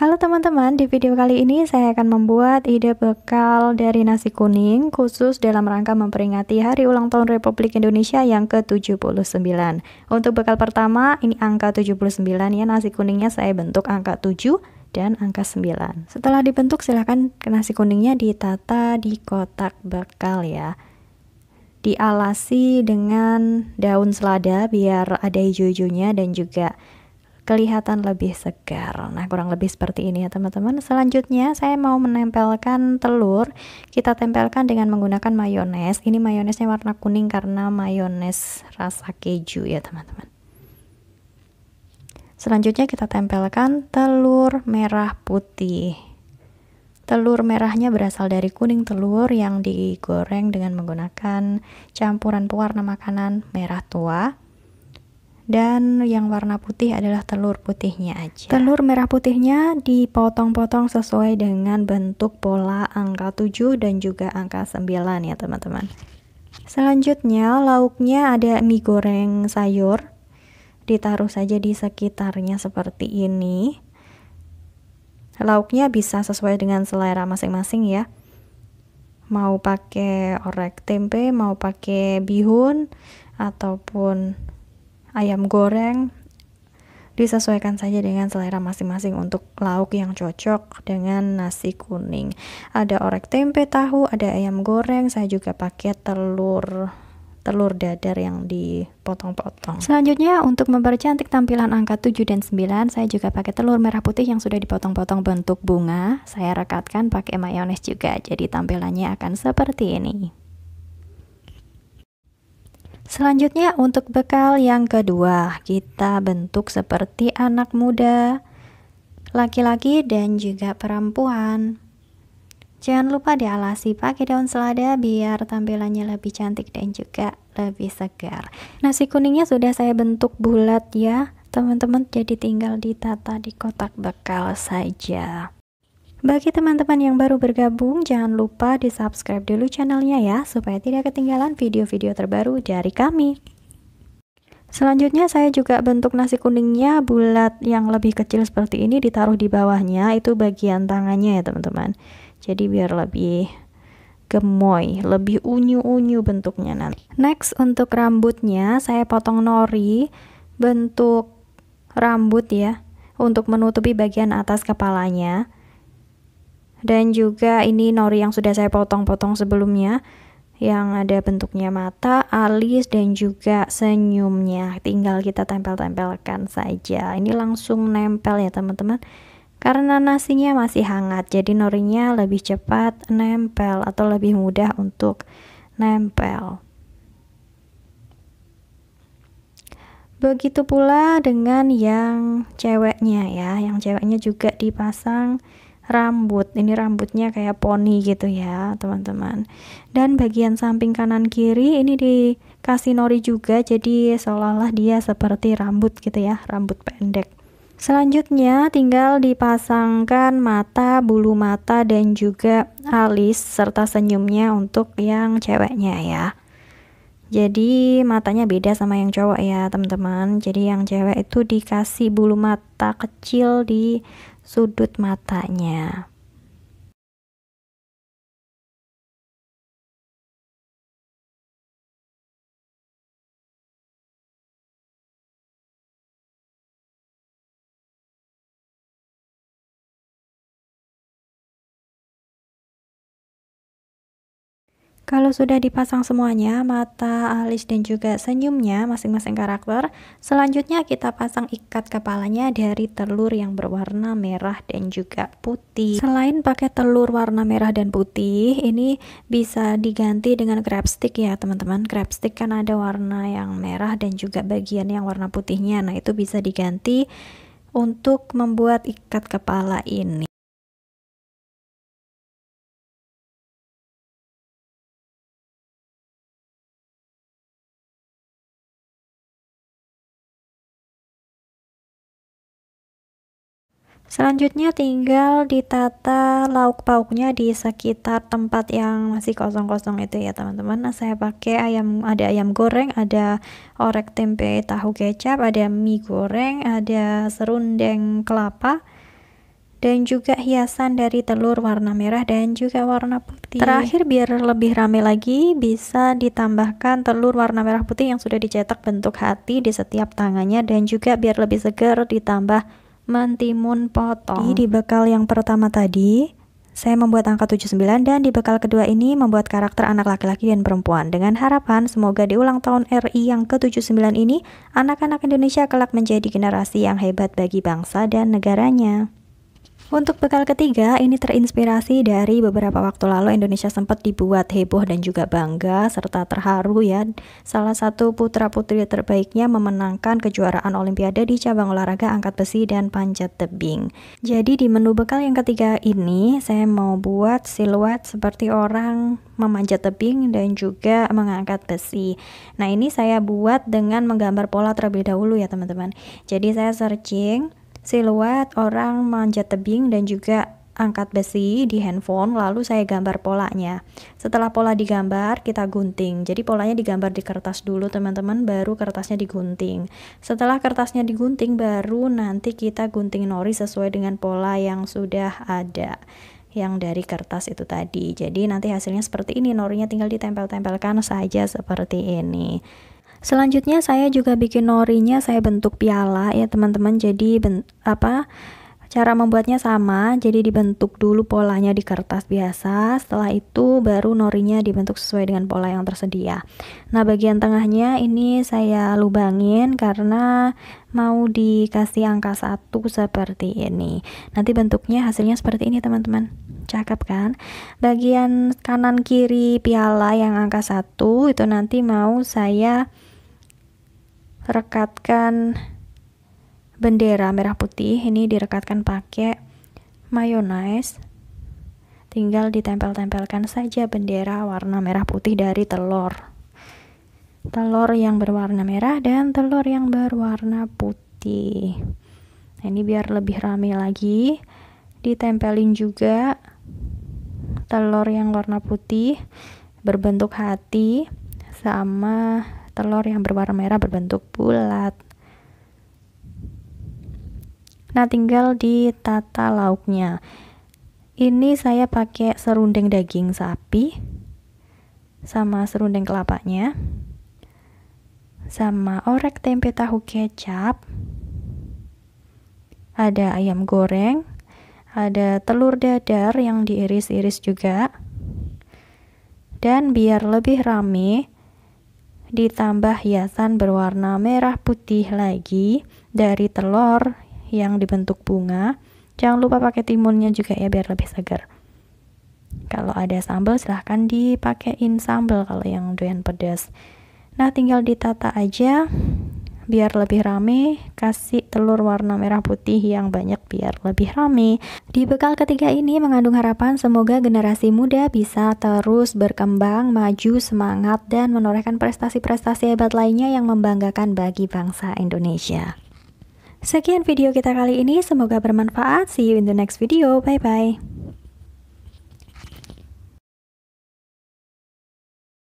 Halo teman-teman, di video kali ini saya akan membuat ide bekal dari nasi kuning khusus dalam rangka memperingati Hari Ulang Tahun Republik Indonesia yang ke-79. Untuk bekal pertama, ini angka 79 ya, nasi kuningnya saya bentuk angka 7 dan angka 9. Setelah dibentuk silahkan nasi kuningnya ditata di kotak bekal ya. Dialasi dengan daun selada biar ada hijau-hijaunya dan juga kelihatan lebih segar. Nah, kurang lebih seperti ini ya, teman-teman. Selanjutnya, saya mau menempelkan telur. Kita tempelkan dengan menggunakan mayones. Ini mayonesnya warna kuning karena mayones rasa keju ya, teman-teman. Selanjutnya kita tempelkan telur merah putih. Telur merahnya berasal dari kuning telur yang digoreng dengan menggunakan campuran pewarna makanan merah tua dan yang warna putih adalah telur putihnya aja telur merah putihnya dipotong-potong sesuai dengan bentuk pola angka 7 dan juga angka 9 ya teman-teman selanjutnya lauknya ada mie goreng sayur ditaruh saja di sekitarnya seperti ini lauknya bisa sesuai dengan selera masing-masing ya mau pakai orek tempe mau pakai bihun ataupun ayam goreng disesuaikan saja dengan selera masing-masing untuk lauk yang cocok dengan nasi kuning. Ada orek tempe tahu, ada ayam goreng, saya juga pakai telur telur dadar yang dipotong-potong. Selanjutnya untuk mempercantik tampilan angka 7 dan 9, saya juga pakai telur merah putih yang sudah dipotong-potong bentuk bunga. Saya rekatkan pakai mayones juga, jadi tampilannya akan seperti ini. Selanjutnya untuk bekal yang kedua, kita bentuk seperti anak muda, laki-laki dan juga perempuan. Jangan lupa dialasi pakai daun selada biar tampilannya lebih cantik dan juga lebih segar. Nasi kuningnya sudah saya bentuk bulat ya, teman-teman jadi tinggal ditata di kotak bekal saja. Bagi teman-teman yang baru bergabung, jangan lupa di subscribe dulu channelnya ya, supaya tidak ketinggalan video-video terbaru dari kami. Selanjutnya saya juga bentuk nasi kuningnya bulat yang lebih kecil seperti ini ditaruh di bawahnya, itu bagian tangannya ya teman-teman. Jadi biar lebih gemoy, lebih unyu-unyu bentuknya nanti. Next untuk rambutnya saya potong nori bentuk rambut ya untuk menutupi bagian atas kepalanya dan juga ini nori yang sudah saya potong-potong sebelumnya yang ada bentuknya mata, alis, dan juga senyumnya. Tinggal kita tempel-tempelkan saja. Ini langsung nempel ya teman-teman. Karena nasinya masih hangat, jadi norinya lebih cepat nempel atau lebih mudah untuk nempel. Begitu pula dengan yang ceweknya ya, yang ceweknya juga dipasang rambut. Ini rambutnya kayak poni gitu ya, teman-teman. Dan bagian samping kanan kiri ini dikasih nori juga, jadi seolah-olah dia seperti rambut gitu ya, rambut pendek. Selanjutnya tinggal dipasangkan mata, bulu mata dan juga alis serta senyumnya untuk yang ceweknya ya. Jadi matanya beda sama yang cowok ya teman-teman. Jadi yang cewek itu dikasih bulu mata kecil di sudut matanya. Kalau sudah dipasang semuanya, mata, alis, dan juga senyumnya masing-masing karakter, selanjutnya kita pasang ikat kepalanya dari telur yang berwarna merah dan juga putih. Selain pakai telur warna merah dan putih, ini bisa diganti dengan crab stick ya teman-teman. Crab stick kan ada warna yang merah dan juga bagian yang warna putihnya. Nah itu bisa diganti untuk membuat ikat kepala ini. Selanjutnya tinggal ditata lauk pauknya di sekitar tempat yang masih kosong-kosong itu ya teman-teman. Nah saya pakai ayam, ada ayam goreng, ada orek tempe tahu kecap, ada mie goreng, ada serundeng kelapa, dan juga hiasan dari telur warna merah dan juga warna putih. Terakhir biar lebih rame lagi bisa ditambahkan telur warna merah putih yang sudah dicetak bentuk hati di setiap tangannya dan juga biar lebih segar ditambah mentimun potong. Ini di bekal yang pertama tadi, saya membuat angka 79 dan di bekal kedua ini membuat karakter anak laki-laki dan perempuan dengan harapan semoga di ulang tahun RI yang ke-79 ini anak-anak Indonesia kelak menjadi generasi yang hebat bagi bangsa dan negaranya. Untuk bekal ketiga, ini terinspirasi dari beberapa waktu lalu Indonesia sempat dibuat heboh dan juga bangga serta terharu ya. Salah satu putra-putri terbaiknya memenangkan kejuaraan olimpiade di cabang olahraga angkat besi dan panjat tebing. Jadi di menu bekal yang ketiga ini, saya mau buat siluet seperti orang memanjat tebing dan juga mengangkat besi. Nah, ini saya buat dengan menggambar pola terlebih dahulu ya, teman-teman. Jadi saya searching siluet orang manjat tebing dan juga angkat besi di handphone lalu saya gambar polanya. Setelah pola digambar, kita gunting. Jadi polanya digambar di kertas dulu teman-teman, baru kertasnya digunting. Setelah kertasnya digunting, baru nanti kita gunting nori sesuai dengan pola yang sudah ada yang dari kertas itu tadi. Jadi nanti hasilnya seperti ini, norinya tinggal ditempel-tempelkan saja seperti ini. Selanjutnya saya juga bikin norinya saya bentuk piala ya teman-teman. Jadi bent apa cara membuatnya sama. Jadi dibentuk dulu polanya di kertas biasa. Setelah itu baru norinya dibentuk sesuai dengan pola yang tersedia. Nah, bagian tengahnya ini saya lubangin karena mau dikasih angka satu seperti ini. Nanti bentuknya hasilnya seperti ini, teman-teman. Cakep kan? Bagian kanan kiri piala yang angka satu itu nanti mau saya rekatkan bendera merah putih ini direkatkan pakai mayonnaise tinggal ditempel-tempelkan saja bendera warna merah putih dari telur telur yang berwarna merah dan telur yang berwarna putih nah, ini biar lebih rame lagi ditempelin juga telur yang warna putih berbentuk hati sama telur yang berwarna merah berbentuk bulat. Nah, tinggal ditata lauknya. Ini saya pakai serundeng daging sapi sama serundeng kelapanya sama orek tempe tahu kecap. Ada ayam goreng, ada telur dadar yang diiris-iris juga. Dan biar lebih rame, ditambah hiasan berwarna merah putih lagi dari telur yang dibentuk bunga. Jangan lupa pakai timunnya juga ya biar lebih segar. Kalau ada sambal silahkan dipakein sambal kalau yang doyan pedas. Nah tinggal ditata aja biar lebih rame, kasih telur warna merah putih yang banyak biar lebih rame. Di bekal ketiga ini mengandung harapan semoga generasi muda bisa terus berkembang, maju, semangat, dan menorehkan prestasi-prestasi hebat lainnya yang membanggakan bagi bangsa Indonesia. Sekian video kita kali ini, semoga bermanfaat. See you in the next video. Bye bye.